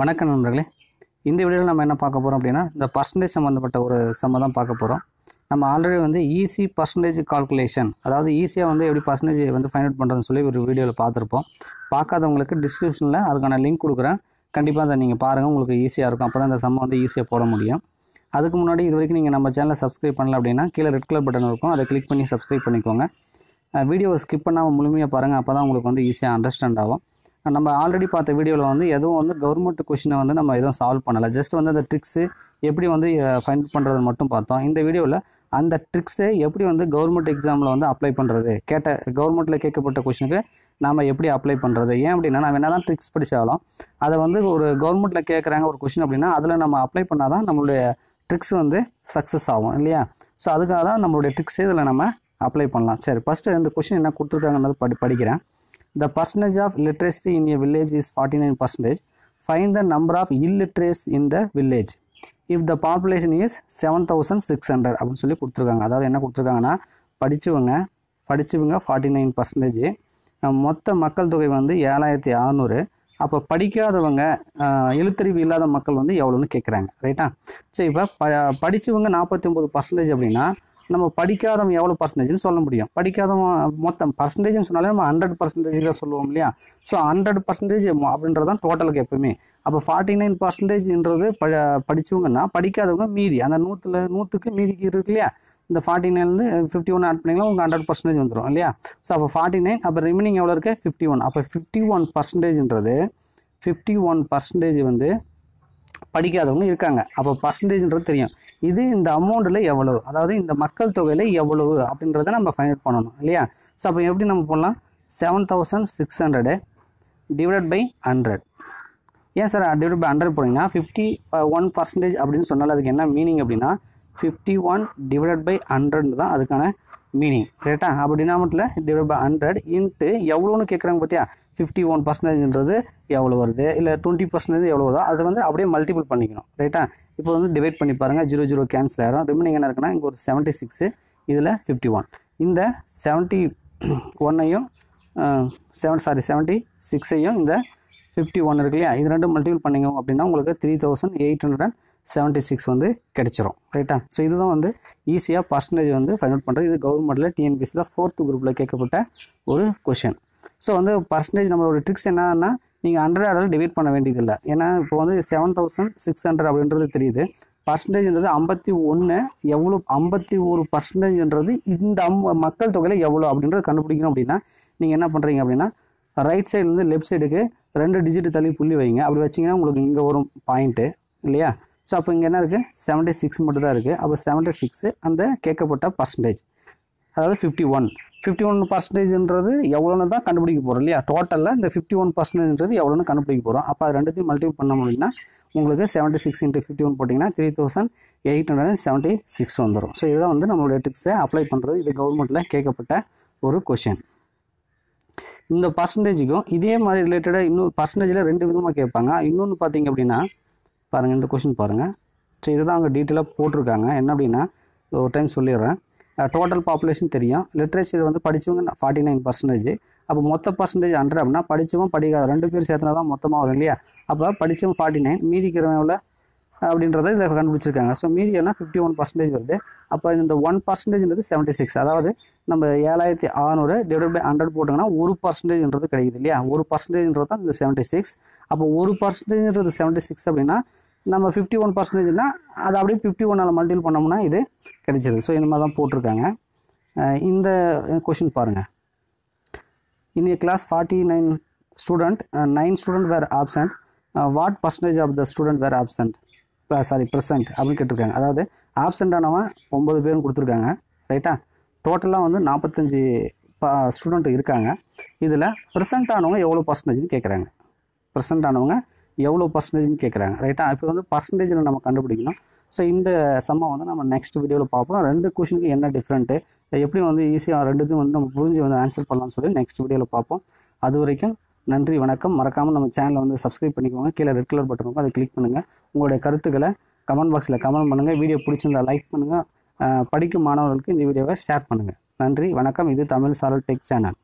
வணக்கம் நண்பர்களே இந்த வீடியோவில் நம்ம என்ன பார்க்க போகிறோம் அப்படின்னா இந்த பர்சன்டேஜ் சம்மந்தப்பட்ட ஒரு செம்ம தான் பார்க்க போகிறோம் நம்ம ஆல்ரெடி வந்து ஈஸி பர்சன்டேஜ் கால்குலேஷன் அதாவது ஈஸியாக வந்து எப்படி பர்சன்டேஜ் வந்து ஃபைன் அவுட் பண்ணுறதுன்னு சொல்லி ஒரு வீடியோவில் பார்த்துருப்போம் பார்க்காதவங்களுக்கு டிஸ்கிரிப்ஷனில் அதுக்கான லிங்க் கொடுக்குறேன் கண்டிப்பாக அதை நீங்கள் பாருங்கள் உங்களுக்கு ஈஸியாக இருக்கும் அப்போ தான் இந்த சம்மை வந்து ஈஸியாக போட முடியும் அதுக்கு முன்னாடி இது வரைக்கும் நீங்கள் நம்ம சேனலை சப்ஸ்கிரைப் பண்ணல அப்படின்னா கீழே ரெட் கலர் பட்டன் இருக்கும் அதை கிளிக் பண்ணி சப்ஸ்கிரைப் பண்ணிக்கோங்க வீடியோவை ஸ்கிப் பண்ணாமல் முழுமையாக பாருங்கள் அப்போ தான் உங்களுக்கு வந்து ஈஸியாக அண்டர்ஸ்டாண்ட் ஆகும் நம்ம ஆல்ரெடி பார்த்த வீடியோவில் வந்து எதுவும் வந்து கவர்மெண்ட் கொஷினை வந்து நம்ம எதுவும் சால்வ் பண்ணலை ஜஸ்ட் வந்து அந்த ட்ரிக்ஸு எப்படி வந்து ஃபைண்ட் பண்ணுறது மட்டும் பார்த்தோம் இந்த வீடியோவில் அந்த ட்ரிக்ஸை எப்படி வந்து கவர்மெண்ட் எக்ஸாமில் வந்து அப்ளை பண்ணுறது கேட்ட கவர்மெண்ட்டில் கேட்கப்பட்ட கொஷினுக்கு நாம் எப்படி அப்ளை பண்ணுறது ஏன் அப்படின்னா நம்ம என்ன தான் ட்ரிக்ஸ் படித்தாலும் அதை வந்து ஒரு கவர்மெண்ட்டில் கேட்குறாங்க ஒரு கொஷின் அப்படின்னா அதில் நம்ம அப்ளை பண்ணால் தான் நம்மளுடைய ட்ரிக்ஸ் வந்து சக்ஸஸ் ஆகும் இல்லையா ஸோ அதுக்காக தான் நம்மளுடைய ட்ரிக்ஸே இதில் நம்ம அப்ளை பண்ணலாம் சரி ஃபஸ்ட்டு இந்த கொஷின் என்ன கொடுத்துருக்காங்கன்றது படி படிக்கிறேன் the percentage of of in in village is forty nine percentage. Find the number of illiterates in the village if the population is seven thousand six hundred அப்படின்னு சொல்லி கொடுத்துருக்காங்க அதாவது என்ன கொடுத்துருக்காங்கன்னா படித்தவங்க படித்தவங்க ஃபார்ட்டி நைன் பர்சன்டேஜ் மொத்த மக்கள் தொகை வந்து ஏழாயிரத்தி அறநூறு அப்போ படிக்காதவங்க எழுத்தறிவு இல்லாத மக்கள் வந்து எவ்வளோன்னு கேட்குறாங்க ரைட்டா சரி இப்போ ப படித்தவங்க நாற்பத்தி ஒம்பது பர்சன்டேஜ் அப்படின்னா நம்ம படிக்காதவன் எவ்வளோ பர்சன்டேஜ்னு சொல்ல முடியும் படிக்காதவன் மொத்தம் பர்சன்டேஜ்னு சொன்னாலே நம்ம ஹண்ட்ரட் பர்சன்டேஜ் தான் சொல்லுவோம் இல்லையா ஸோ ஹண்ட்ரட் பர்சன்டேஜ் அப்படின்றது தான் டோட்டலுக்கு எப்பவுமே அப்போ ஃபார்ட்டி நைன் பர்சன்டேஜ்ன்றது ப படித்தவங்கன்னா படிக்காதவங்க மீதி அந்த நூற்றில் நூற்றுக்கு மீதிக்கு இருக்கு இல்லையா இந்த ஃபார்ட்டி நைன்லேருந்து ஃபிஃப்டி ஒன் ஆட் பண்ணிங்கன்னா உங்களுக்கு ஹண்ட்ரட் பர்சன்டேஜ் வந்துடும் இல்லையா ஸோ அப்போ ஃபார்ட்டி நைன் அப்போ ரிமைனிங் எவ்வளோ இருக்குது ஃபிஃப்டி ஒன் அப்போ ஃபிஃப்டி ஒன் பர்சன்டேஜ்ன்றது ஃபிஃப்டி ஒன் பர்சன்டேஜ் வந்து படிக்காதவங்க இருக்காங்க அப்போ பர்சன்டேஜ்ன்றது தெரியும் இது இந்த அமௌண்ட்டில் எவ்வளவு அதாவது இந்த மக்கள் தொகையில் எவ்வளவு அப்படின்றத நம்ம ஃபைன் அவுட் பண்ணணும் இல்லையா ஸோ அப்போ எப்படி நம்ம போடலாம் seven thousand six hundred divide by hundred ஏன் சார் டிவைட் பை ஹண்ட்ரட் போனீங்கன்னா ஃபிஃப்டி ஒன் பர்சன்டேஜ் அப்படின்னு சொன்னால் அதுக்கு என்ன மீனிங் அப்படின்னா fifty one divided by hundred தான் அதுக்கான மீனிங் கரெக்டாக அப்போ டினாமட்டில் டிவைட் பை ஹண்ட்ரட் இன்ட்டு எவ்வளோன்னு கேட்குறாங்க பார்த்தியா ஃபிஃப்டி ஒன் பர்சன்டேஜ்ன்றது எவ்வளோ வருது இல்லை டுவெண்ட்டி பர்சன்டேஜ் எவ்வளோ வருதோ அதை வந்து அப்படியே மல்டிபிள் பண்ணிக்கணும் ரைட்டா இப்போ வந்து டிவைட் பண்ணி பாருங்கள் ஜீரோ ஜீரோ கேன்சல் ஆகிரும் ரிமைனிங் என்ன இருக்குன்னா இங்கே ஒரு செவன்ட்டி சிக்ஸு இதில் ஃபிஃப்டி ஒன் இந்த செவன்ட்டி ஒன்னையும் செவன் சாரி செவன்ட்டி சிக்ஸையும் இந்த ஃபிஃப்டி ஒன் இருக்கு இல்லையா இது ரெண்டு மல்டிபிள் பண்ணிங்க அப்படின்னா உங்களுக்கு three thousand eight hundred and seventy six வந்து கிடச்சிரும் ரைட்டா ஸோ இதுதான் வந்து ஈஸியாக பர்சன்டேஜ் வந்து ஃபைன் அவுட் பண்ணுறது இது கவர்மெண்ட்டில் டிஎன்பிசியில் ஃபோர்த்து குரூப்பில் கேட்கப்பட்ட ஒரு கொஷின் ஸோ வந்து பர்சன்டேஜ் நம்மளோட ட்ரிக்ஸ் என்னன்னா நீங்கள் ஹண்ட்ரட் அதில் டிவைட் பண்ண வேண்டியதில்லை ஏன்னா இப்போ வந்து செவன் தௌசண்ட் சிக்ஸ் ஹண்ட்ரட் அப்படின்றது தெரியுது பர்சன்டேஜ்ன்றது ஐம்பத்தி ஒன்று எவ்வளோ ஐம்பத்தி ஒரு பர்சன்டேஜ்ன்றது இந்த மக்கள் தொகையில் எவ்வளோ அப்படின்றது கண்டுபிடிக்கணும் அப்படின்னா நீங்கள் என்ன பண்ணுறீங்க அப்படின்னா ரைட் சைட்லேருந்து லெஃப்ட் சைடுக்கு ரெண்டு டிஜிட் தள்ளி புள்ளி வைங்க அப்படி வச்சிங்கன்னா உங்களுக்கு இங்கே வரும் பாயிண்ட்டு இல்லையா ஸோ அப்போ இங்கே என்ன இருக்குது செவன்ட்டி சிக்ஸ் மட்டும் தான் இருக்குது அப்போ செவன்ட்டி சிக்ஸு அந்த கேட்கப்பட்ட பர்சன்டேஜ் அதாவது ஃபிஃப்டி ஒன் ஃபிஃப்டி ஒன் பர்சன்டேஜ்ன்றது எவ்வளோன்னு தான் கண்டுபிடிக்க போகிறோம் இல்லையா டோட்டலில் இந்த ஃபிஃப்டி ஒன் பர்சன்டேஜ்ன்றது எவ்வளோன்னு கண்டுபிடிக்க போகிறோம் அப்போ அது ரெண்டுத்தையும் மல்டிபிள் பண்ண முடியும்னா உங்களுக்கு seventy six into fifty one போட்டிங்கன்னா three thousand eight hundred and seventy six வந்துடும் ஸோ இதுதான் வந்து நம்மளுடைய டிப்ஸை அப்ளை பண்ணுறது இது கவர்மெண்ட்டில் கேட்கப்பட்ட ஒரு கொஷின் இந்த பர்சன்டேஜுக்கும் இதே மாதிரி ரிலேட்டடாக இன்னும் பர்சன்டேஜில் ரெண்டு விதமாக கேட்பாங்க இன்னொன்று பார்த்தீங்க அப்படின்னா பாருங்கள் இந்த கொஷின் பாருங்கள் ஸோ இதை தான் அவங்க டீட்டெயிலாக போட்டிருக்காங்க என்ன அப்படின்னா ஒரு டைம் சொல்லிடுறேன் டோட்டல் பாப்புலேஷன் தெரியும் லிட்ரேச்சர் வந்து படித்தவங்க ஃபார்ட்டி நைன் பர்சன்டேஜ் அப்போ மொத்த பர்சன்டேஜ் ஹண்ட்ரட் அப்படின்னா படித்தவன் படிக்காத ரெண்டு பேர் சேர்த்துனா தான் மொத்தமாக வரும் இல்லையா அப்போ படித்தவன் ஃபார்ட்டி நைன் மீதி எவ்வளோ அப்படின்றத இதில் கண்டுபிடிச்சிருக்காங்க ஸோ மீதி எல்லாம் ஃபிஃப்டி ஒன் பர்சன்டேஜ் வருது அப்போ இந்த ஒன் பர்சன்டேஜ்ன்றது செவன்ட்டி சிக்ஸ் அதாவது நம்ம ஏழாயிரத்தி அறநூறு டிவைட் பை ஹண்ட்ரட் போட்டோங்கன்னா ஒரு பர்சன்டேஜ்ன்றது கிடைக்குது இல்லையா ஒரு பர்சன்டேஜ்ன்றது தான் இந்த செவன்ட்டி சிக்ஸ் அப்போ ஒரு பர்சன்டேஜ்ன்றது செவன்டி சிக்ஸ் அப்படின்னா நம்ம ஃபிஃப்டி ஒன் பர்சன்டேஜ்னா அது அப்படியே ஃபிஃப்டி ஒன்னால் மல்டிபிள் பண்ணோம்னா இது கிடைச்சிருது ஸோ இந்த மாதிரி தான் போட்டிருக்காங்க இந்த கொஷின் பாருங்கள் இன்னைக்கு class forty nine student nine student were absent what percentage of the student were absent sorry present அப்படின்னு கேட்டிருக்காங்க அதாவது ஆப்சண்ட் ஆனவன் ஒம்பது பேரும் கொடுத்துருக்காங்க ரைட்டா டோட்டலாக வந்து நாற்பத்தஞ்சு ஸ்டூடெண்ட் இருக்காங்க இதில் ப்ரெசென்ட் ஆனவங்க எவ்வளோ பர்சன்டேஜ்னு கேட்குறாங்க ப்ரெசென்ட் ஆனவங்க எவ்வளோ பர்சன்டேஜ்னு கேட்குறாங்க ரைட்டாக இப்போ வந்து பர்சன்டேஜில் நம்ம கண்டுபிடிக்கணும் ஸோ இந்த சம்மை வந்து நம்ம நெக்ஸ்ட் வீடியோவில் பார்ப்போம் ரெண்டு கொஷினுக்கு என்ன டிஃப்ரெண்ட்டு எப்படி வந்து ஈஸியாக ரெண்டுத்தையும் வந்து நம்ம புரிஞ்சு வந்து ஆன்சர் பண்ணலாம்னு சொல்லி நெக்ஸ்ட் வீடியோவில் பார்ப்போம் அது வரைக்கும் நன்றி வணக்கம் மறக்காமல் நம்ம சேனலை வந்து சப்ஸ்கிரைப் பண்ணிக்கோங்க கீழே ரெட் கலர் பட்டன் இருக்கும் அதை கிளிக் பண்ணுங்கள் உங்களுடைய கருத்துக்களை கமெண்ட் பாக்ஸில் கமெண்ட் பண்ணுங்கள் வீடியோ பிடிச்சிருந்தா லைக் பண்ணுங்கள் படிக்கும் மாணவர்களுக்கு இந்த வீடியோவை ஷேர் பண்ணுங்கள் நன்றி வணக்கம் இது தமிழ் சாரல் டெக் சேனல்